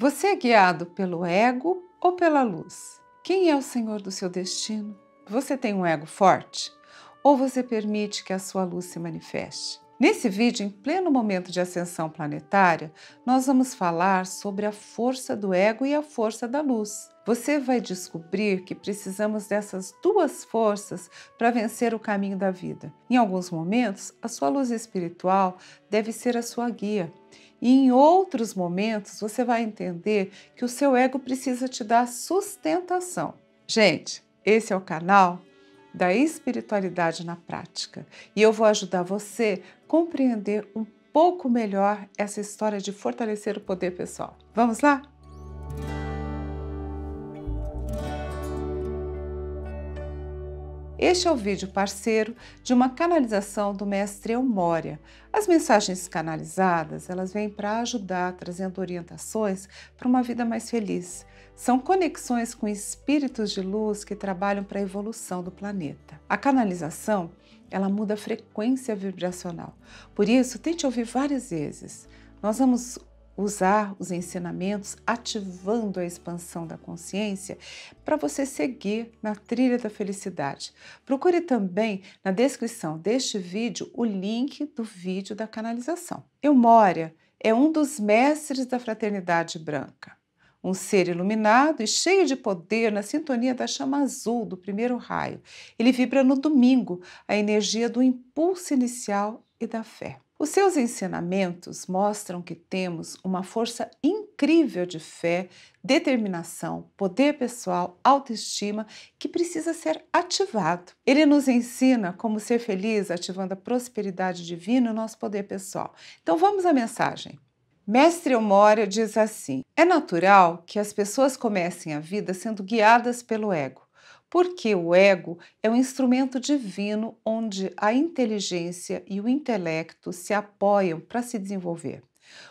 Você é guiado pelo ego ou pela luz? Quem é o senhor do seu destino? Você tem um ego forte? Ou você permite que a sua luz se manifeste? Nesse vídeo, em pleno momento de ascensão planetária, nós vamos falar sobre a força do ego e a força da luz. Você vai descobrir que precisamos dessas duas forças para vencer o caminho da vida. Em alguns momentos, a sua luz espiritual deve ser a sua guia e em outros momentos você vai entender que o seu ego precisa te dar sustentação. Gente, esse é o canal da espiritualidade na prática e eu vou ajudar você a compreender um pouco melhor essa história de fortalecer o poder pessoal. Vamos lá? Este é o vídeo parceiro de uma canalização do mestre Elmória. As mensagens canalizadas, elas vêm para ajudar, trazendo orientações para uma vida mais feliz. São conexões com espíritos de luz que trabalham para a evolução do planeta. A canalização, ela muda a frequência vibracional. Por isso, tente ouvir várias vezes. Nós vamos usar os ensinamentos ativando a expansão da consciência para você seguir na trilha da felicidade. Procure também na descrição deste vídeo o link do vídeo da canalização. eu moria é um dos mestres da fraternidade branca, um ser iluminado e cheio de poder na sintonia da chama azul do primeiro raio. Ele vibra no domingo a energia do impulso inicial e da fé. Os seus ensinamentos mostram que temos uma força incrível de fé, determinação, poder pessoal, autoestima que precisa ser ativado. Ele nos ensina como ser feliz ativando a prosperidade divina e o nosso poder pessoal. Então vamos à mensagem. Mestre Omória diz assim: É natural que as pessoas comecem a vida sendo guiadas pelo ego porque o ego é um instrumento divino onde a inteligência e o intelecto se apoiam para se desenvolver.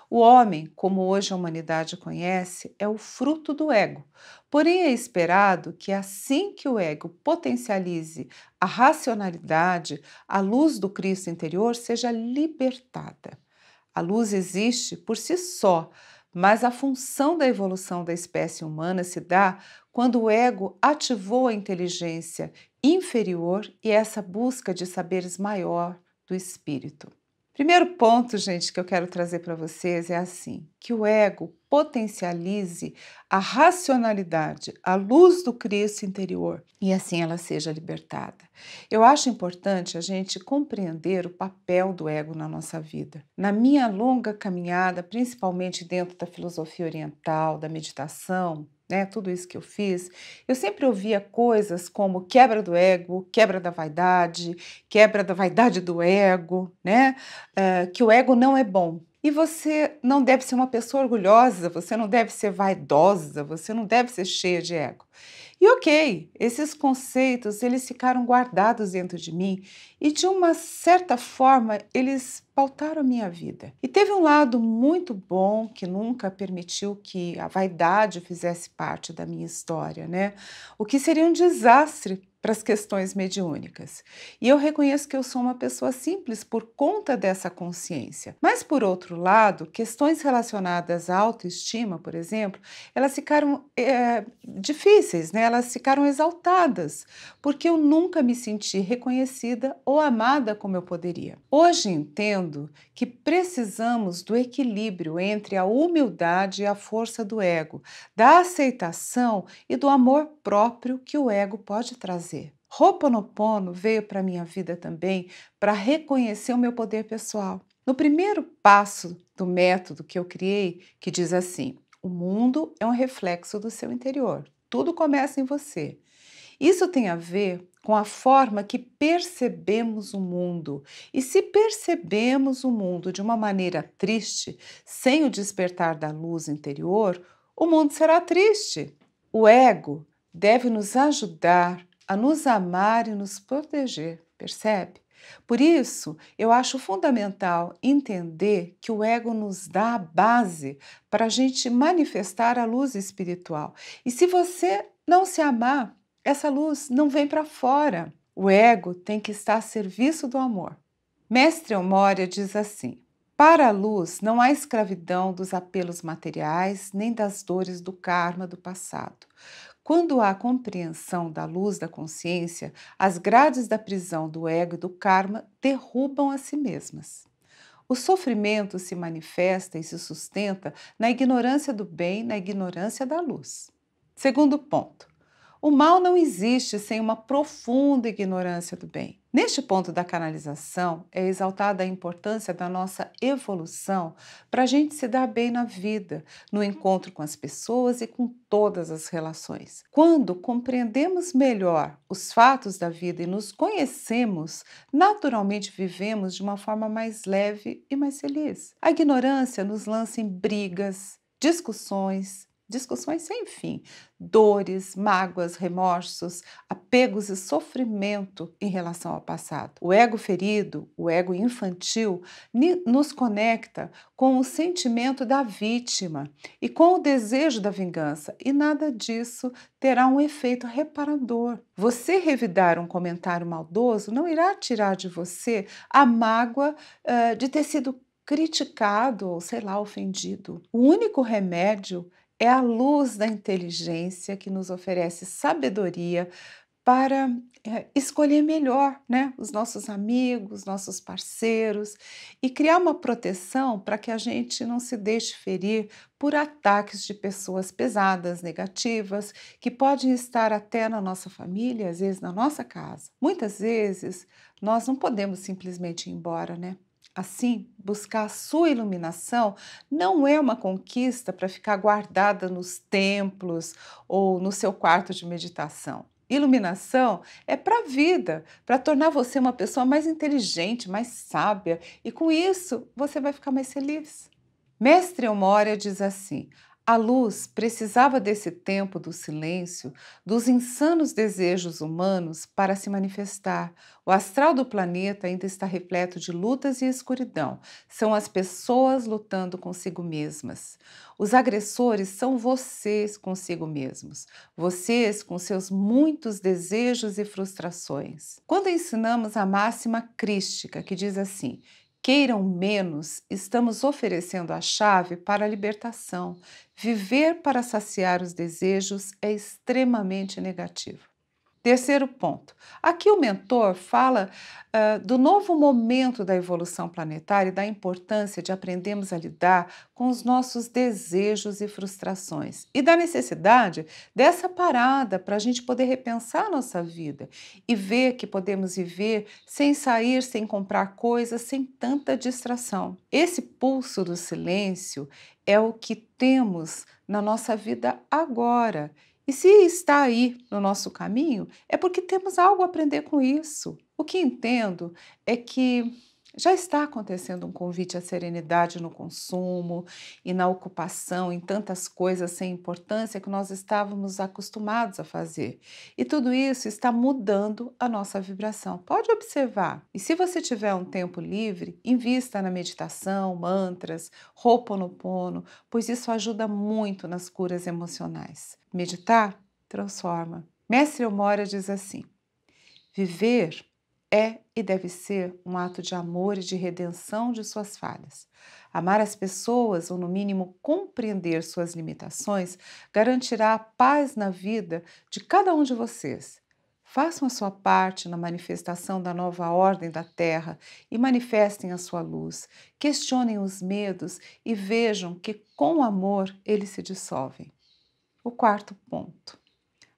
O homem, como hoje a humanidade conhece, é o fruto do ego. Porém, é esperado que assim que o ego potencialize a racionalidade, a luz do Cristo interior seja libertada. A luz existe por si só, mas a função da evolução da espécie humana se dá quando o ego ativou a inteligência inferior e essa busca de saberes maior do espírito. Primeiro ponto, gente, que eu quero trazer para vocês é assim: que o ego potencialize a racionalidade, a luz do Cristo interior, e assim ela seja libertada. Eu acho importante a gente compreender o papel do ego na nossa vida. Na minha longa caminhada, principalmente dentro da filosofia oriental, da meditação, né, tudo isso que eu fiz, eu sempre ouvia coisas como quebra do ego, quebra da vaidade, quebra da vaidade do ego, né, uh, que o ego não é bom. E você não deve ser uma pessoa orgulhosa, você não deve ser vaidosa, você não deve ser cheia de ego. E ok, esses conceitos eles ficaram guardados dentro de mim e de uma certa forma eles pautaram a minha vida. E teve um lado muito bom que nunca permitiu que a vaidade fizesse parte da minha história, né? O que seria um desastre para as questões mediúnicas. E eu reconheço que eu sou uma pessoa simples por conta dessa consciência. Mas, por outro lado, questões relacionadas à autoestima, por exemplo, elas ficaram é, difíceis, né? elas ficaram exaltadas, porque eu nunca me senti reconhecida ou amada como eu poderia. Hoje entendo entendo que precisamos do equilíbrio entre a humildade e a força do ego, da aceitação e do amor próprio que o ego pode trazer. Roponopono veio para minha vida também para reconhecer o meu poder pessoal. No primeiro passo do método que eu criei, que diz assim: o mundo é um reflexo do seu interior. Tudo começa em você. Isso tem a ver com a forma que percebemos o mundo. E se percebemos o mundo de uma maneira triste, sem o despertar da luz interior, o mundo será triste. O ego deve nos ajudar a nos amar e nos proteger, percebe? Por isso, eu acho fundamental entender que o ego nos dá a base para a gente manifestar a luz espiritual. E se você não se amar, essa luz não vem para fora. O ego tem que estar a serviço do amor. Mestre Omória diz assim: Para a luz não há escravidão dos apelos materiais nem das dores do karma do passado. Quando há compreensão da luz da consciência, as grades da prisão do ego e do karma derrubam a si mesmas. O sofrimento se manifesta e se sustenta na ignorância do bem, na ignorância da luz. Segundo ponto: o mal não existe sem uma profunda ignorância do bem. Neste ponto da canalização, é exaltada a importância da nossa evolução para a gente se dar bem na vida, no encontro com as pessoas e com todas as relações. Quando compreendemos melhor os fatos da vida e nos conhecemos, naturalmente vivemos de uma forma mais leve e mais feliz. A ignorância nos lança em brigas, discussões, discussões sem fim, dores, mágoas, remorsos, apegos e sofrimento em relação ao passado. O ego ferido, o ego infantil, nos conecta com o sentimento da vítima e com o desejo da vingança, e nada disso terá um efeito reparador. Você revidar um comentário maldoso não irá tirar de você a mágoa uh, de ter sido criticado ou, sei lá, ofendido. O único remédio é a luz da inteligência que nos oferece sabedoria para é, escolher melhor né, os nossos amigos, nossos parceiros e criar uma proteção para que a gente não se deixe ferir por ataques de pessoas pesadas, negativas, que podem estar até na nossa família, às vezes na nossa casa. Muitas vezes nós não podemos simplesmente ir embora, né? Assim, buscar a sua iluminação não é uma conquista para ficar guardada nos templos ou no seu quarto de meditação. Iluminação é para a vida, para tornar você uma pessoa mais inteligente, mais sábia, e com isso você vai ficar mais feliz. Mestre Omória diz assim: a luz precisava desse tempo do silêncio, dos insanos desejos humanos para se manifestar. O astral do planeta ainda está repleto de lutas e escuridão. São as pessoas lutando consigo mesmas. Os agressores são vocês consigo mesmos, vocês com seus muitos desejos e frustrações. Quando ensinamos a máxima crística, que diz assim: queiram menos, estamos oferecendo a chave para a libertação. Viver para saciar os desejos é extremamente negativo. Terceiro ponto. Aqui o mentor fala uh, do novo momento da evolução planetária e da importância de aprendermos a lidar com os nossos desejos e frustrações e da necessidade dessa parada para a gente poder repensar a nossa vida e ver que podemos viver sem sair, sem comprar coisas, sem tanta distração. Esse pulso do silêncio é o que temos na nossa vida agora e se está aí no nosso caminho, é porque temos algo a aprender com isso. O que entendo é que já está acontecendo um convite à serenidade no consumo e na ocupação em tantas coisas sem importância que nós estávamos acostumados a fazer. E tudo isso está mudando a nossa vibração. Pode observar. E se você tiver um tempo livre, invista na meditação, mantras, roupa no pono, pois isso ajuda muito nas curas emocionais. Meditar transforma. Mestre Omora diz assim: Viver é e deve ser um ato de amor e de redenção de suas falhas. Amar as pessoas, ou no mínimo compreender suas limitações, garantirá a paz na vida de cada um de vocês. Façam a sua parte na manifestação da nova ordem da Terra e manifestem a sua luz. Questionem os medos e vejam que, com amor, eles se dissolvem. O quarto ponto.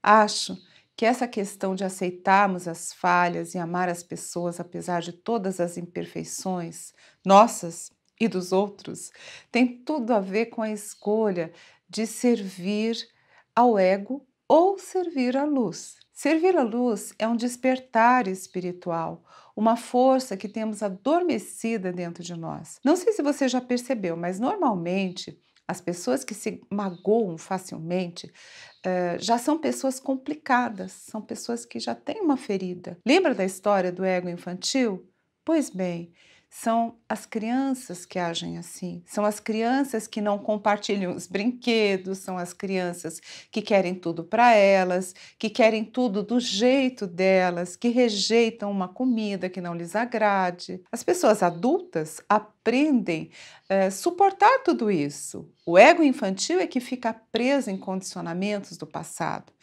Acho que essa questão de aceitarmos as falhas e amar as pessoas apesar de todas as imperfeições nossas e dos outros tem tudo a ver com a escolha de servir ao ego ou servir à luz. Servir à luz é um despertar espiritual, uma força que temos adormecida dentro de nós. Não sei se você já percebeu, mas normalmente as pessoas que se magoam facilmente eh, já são pessoas complicadas, são pessoas que já têm uma ferida. Lembra da história do ego infantil? Pois bem, são as crianças que agem assim, são as crianças que não compartilham os brinquedos, são as crianças que querem tudo para elas, que querem tudo do jeito delas, que rejeitam uma comida que não lhes agrade. As pessoas adultas aprendem a eh, é, suportar tudo isso. O ego infantil é que fica preso em condicionamentos do passado.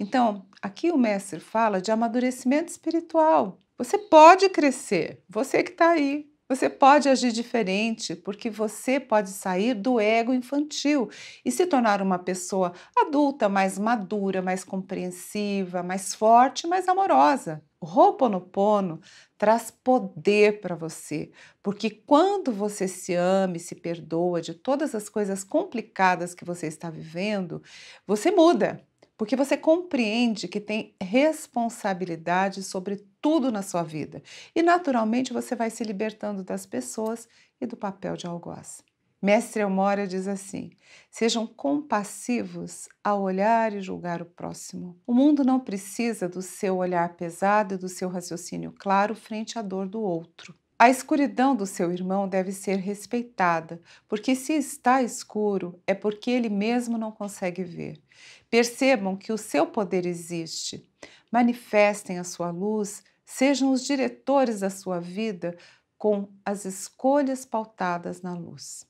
Então, aqui o mestre fala de amadurecimento espiritual você pode crescer, você que está aí. Você pode agir diferente, porque você pode sair do ego infantil e se tornar uma pessoa adulta, mais madura, mais compreensiva, mais forte, mais amorosa. O Ho'oponopono traz poder para você, porque quando você se ama e se perdoa de todas as coisas complicadas que você está vivendo, você muda, porque você compreende que tem responsabilidade sobre tudo na sua vida. E naturalmente você vai se libertando das pessoas e do papel de algoz. Mestre Elmória diz assim: sejam compassivos ao olhar e julgar o próximo. O mundo não precisa do seu olhar pesado e do seu raciocínio claro frente à dor do outro. A escuridão do seu irmão deve ser respeitada, porque se está escuro é porque ele mesmo não consegue ver. Percebam que o seu poder existe. Manifestem a sua luz Sejam os diretores da sua vida com as escolhas pautadas na luz.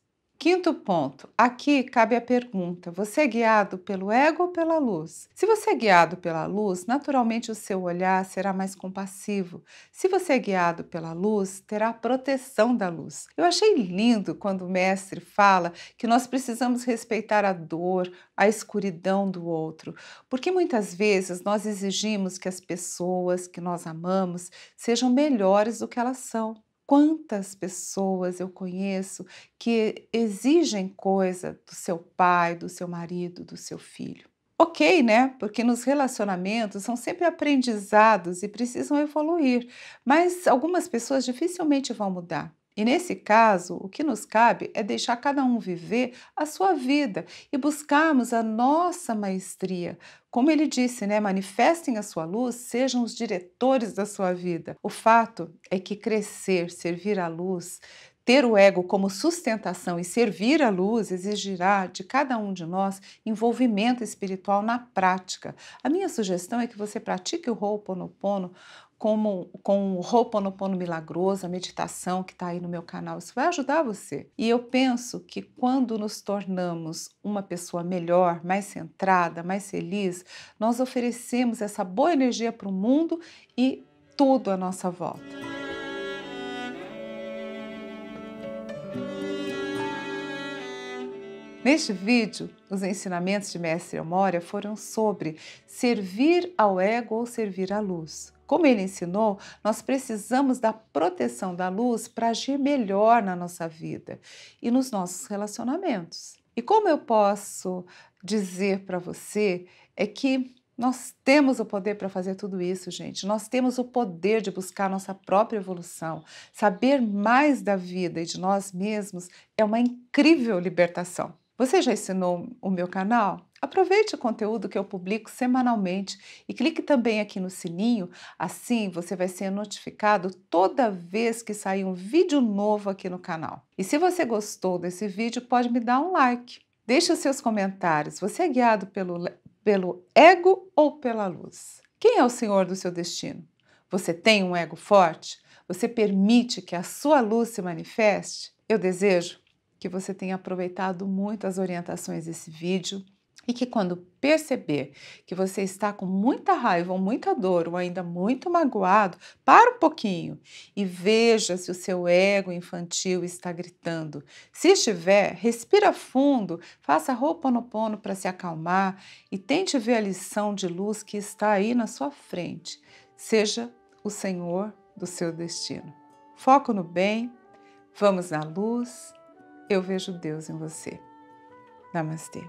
Quinto ponto, aqui cabe a pergunta: você é guiado pelo ego ou pela luz? Se você é guiado pela luz, naturalmente o seu olhar será mais compassivo. Se você é guiado pela luz, terá a proteção da luz. Eu achei lindo quando o mestre fala que nós precisamos respeitar a dor, a escuridão do outro, porque muitas vezes nós exigimos que as pessoas que nós amamos sejam melhores do que elas são quantas pessoas eu conheço que exigem coisa do seu pai, do seu marido, do seu filho. Ok, né? Porque nos relacionamentos são sempre aprendizados e precisam evoluir, mas algumas pessoas dificilmente vão mudar. E nesse caso, o que nos cabe é deixar cada um viver a sua vida e buscarmos a nossa maestria. Como ele disse, né? manifestem a sua luz, sejam os diretores da sua vida. O fato é que crescer, servir à luz, ter o ego como sustentação e servir à luz exigirá de cada um de nós envolvimento espiritual na prática. A minha sugestão é que você pratique o Ho'oponopono como com o Ho'oponopono milagroso, a meditação que está aí no meu canal, isso vai ajudar você. E eu penso que quando nos tornamos uma pessoa melhor, mais centrada, mais feliz, nós oferecemos essa boa energia para o mundo e tudo à nossa volta. Neste vídeo, os ensinamentos de Mestre Amória foram sobre servir ao ego ou servir à luz. Como ele ensinou, nós precisamos da proteção da luz para agir melhor na nossa vida e nos nossos relacionamentos. E como eu posso dizer para você é que nós temos o poder para fazer tudo isso, gente. Nós temos o poder de buscar nossa própria evolução. Saber mais da vida e de nós mesmos é uma incrível libertação. Você já ensinou o meu canal? Aproveite o conteúdo que eu publico semanalmente e clique também aqui no sininho, assim você vai ser notificado toda vez que sair um vídeo novo aqui no canal. E se você gostou desse vídeo, pode me dar um like. Deixe os seus comentários. Você é guiado pelo, pelo ego ou pela luz? Quem é o senhor do seu destino? Você tem um ego forte? Você permite que a sua luz se manifeste? Eu desejo que você tenha aproveitado muito as orientações desse vídeo e que quando perceber que você está com muita raiva ou muita dor ou ainda muito magoado, para um pouquinho e veja se o seu ego infantil está gritando. Se estiver, respira fundo, faça roupa no pono para se acalmar e tente ver a lição de luz que está aí na sua frente. Seja o senhor do seu destino. Foco no bem, vamos na luz eu vejo Deus em você. Namastê.